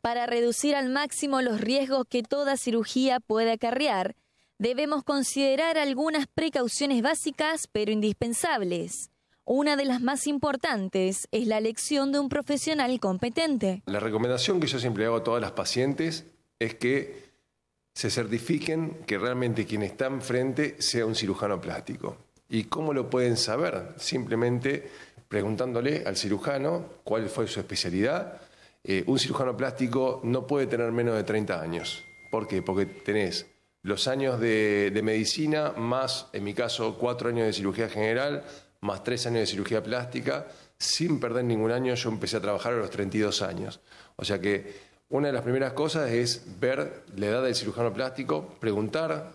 Para reducir al máximo los riesgos que toda cirugía puede acarrear, debemos considerar algunas precauciones básicas pero indispensables. Una de las más importantes es la elección de un profesional competente. La recomendación que yo siempre hago a todas las pacientes es que se certifiquen que realmente quien está enfrente sea un cirujano plástico. ¿Y cómo lo pueden saber? Simplemente preguntándole al cirujano cuál fue su especialidad, eh, un cirujano plástico no puede tener menos de 30 años. ¿Por qué? Porque tenés los años de, medicina, más, en mi caso, cuatro años de cirugía general, más tres años de cirugía plástica. Sin perder ningún año, yo empecé a trabajar a los 32 años. O sea que una de las primeras cosas es ver la edad del cirujano plástico, preguntar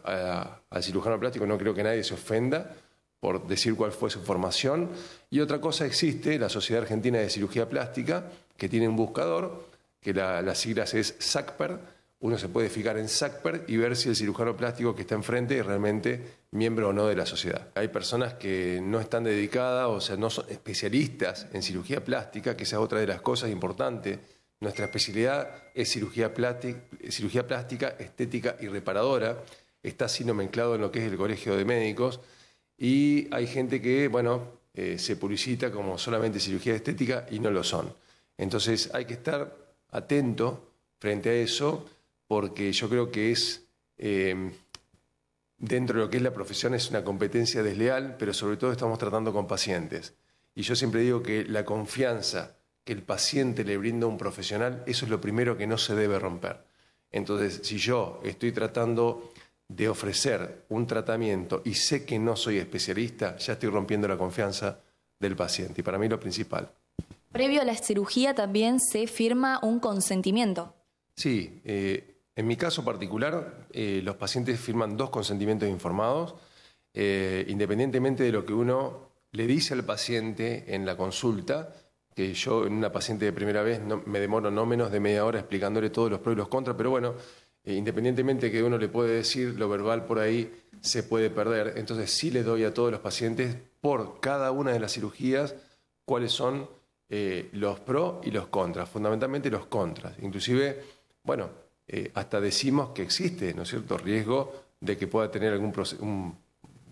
al cirujano plástico, no creo que nadie se ofenda por decir cuál fue su formación. Y otra cosa existe, la Sociedad Argentina de Cirugía Plástica, que tiene un buscador, que la, las siglas es SACPER. Uno se puede fijar en SACPER y ver si el cirujano plástico que está enfrente es realmente miembro o no de la sociedad. Hay personas que no están dedicadas, o sea, no son especialistas en cirugía plástica, que esa es otra de las cosas importantes. Nuestra especialidad es cirugía plástica, estética y reparadora. Está siendo nomenclado en lo que es el Colegio de Médicos. Y hay gente que, bueno, eh, se publicita como solamente cirugía estética y no lo son. Entonces hay que estar atento frente a eso porque yo creo que es, em, dentro de lo que es la profesión, es una competencia desleal, pero sobre todo estamos tratando con pacientes. Y yo siempre digo que la confianza que el paciente le brinda a un profesional, eso es lo primero que no se debe romper. Entonces, si yo estoy tratando de ofrecer un tratamiento y sé que no soy especialista, ya estoy rompiendo la confianza del paciente. Y para mí lo principal. Previo a la cirugía también se firma un consentimiento. Sí, eh, en mi caso particular, eh, los pacientes firman dos consentimientos informados, eh, independientemente de lo que uno le dice al paciente en la consulta, que yo en una paciente de primera vez me demoro no menos de media hora explicándole todos los pros y los contras, pero bueno, independientemente de que uno le puede decir, lo verbal por ahí se puede perder. Entonces sí les doy a todos los pacientes por cada una de las cirugías cuáles son eh, los pros y los contras, fundamentalmente los contras. Inclusive, bueno, eh, hasta decimos que existe, ¿no es cierto?, riesgo de que pueda tener algún un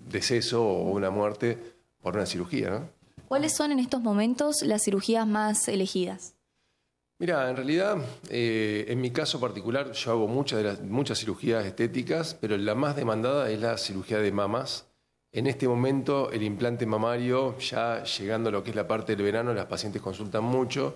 deceso o una muerte por una cirugía, ¿Cuáles son en estos momentos las cirugías más elegidas? Mira, en realidad, eh, en mi caso particular, yo hago muchas, de las, muchas cirugías estéticas, pero la más demandada es la cirugía de mamas, en este momento el implante mamario, ya llegando a lo que es la parte del verano, las pacientes consultan mucho.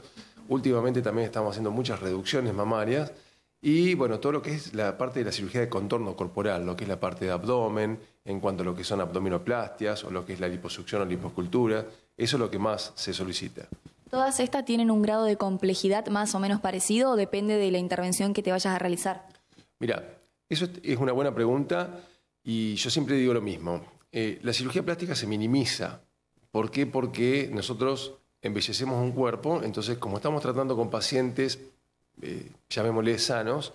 Últimamente también estamos haciendo muchas reducciones mamarias y bueno, todo lo que es la parte de la cirugía de contorno corporal, lo que es la parte de abdomen, en cuanto a lo que son abdominoplastias o lo que es la liposucción o liposcultura, eso es lo que más se solicita. ¿Todas estas tienen un grado de complejidad más o menos parecido o depende de la intervención que te vayas a realizar? Mira, eso es una buena pregunta y yo siempre digo lo mismo eh, la cirugía plástica se minimiza. ¿Por qué? Porque nosotros embellecemos un cuerpo, entonces como estamos tratando con pacientes, eh, llamémosle sanos,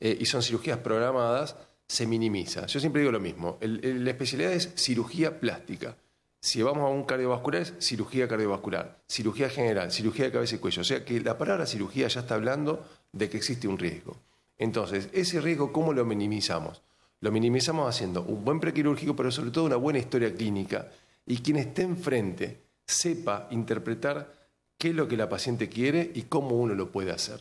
eh, y son cirugías programadas, se minimiza. Yo siempre digo lo mismo, la especialidad es cirugía plástica. Si vamos a un cardiovascular, es cirugía cardiovascular, cirugía general, cirugía de cabeza y cuello. O sea que la palabra cirugía ya está hablando de que existe un riesgo. Entonces, ese riesgo, ¿cómo lo minimizamos? Lo minimizamos haciendo un buen prequirúrgico, pero sobre todo una buena historia clínica. Y quien esté enfrente sepa interpretar qué es lo que la paciente quiere y cómo uno lo puede hacer.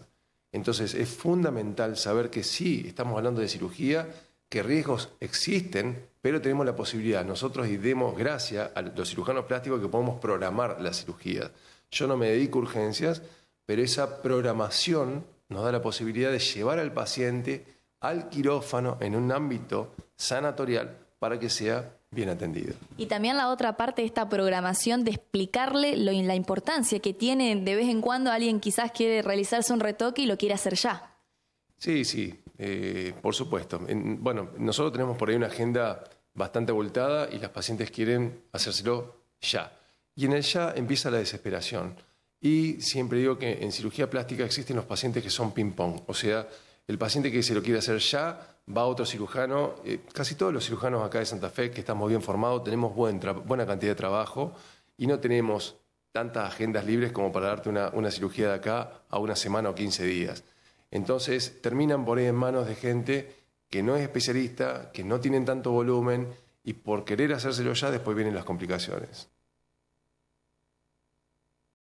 Entonces es fundamental saber que sí, estamos hablando de cirugía, que riesgos existen, pero tenemos la posibilidad, nosotros y demos gracias a los cirujanos plásticos que podemos programar las cirugías. Yo no me dedico a urgencias, pero esa programación nos da la posibilidad de llevar al paciente al quirófano en un ámbito sanatorial para que sea bien atendido. Y también la otra parte de esta programación de explicarle la importancia que tiene de vez en cuando alguien quizás quiere realizarse un retoque y lo quiere hacer ya. Sí, sí, eh, por supuesto. bueno, nosotros tenemos por ahí una agenda bastante voltada y las pacientes quieren hacérselo ya. Y en el ya empieza la desesperación. Y siempre digo que en cirugía plástica existen los pacientes que son ping-pong, o sea, el paciente que se lo quiere hacer ya va a otro cirujano. Eh, casi todos los cirujanos acá de Santa Fe, que estamos bien formados, tenemos buena cantidad de trabajo y no tenemos tantas agendas libres como para darte una, cirugía de acá a una semana o 15 días. Entonces terminan por ahí en manos de gente que no es especialista, que no tienen tanto volumen y por querer hacérselo ya después vienen las complicaciones.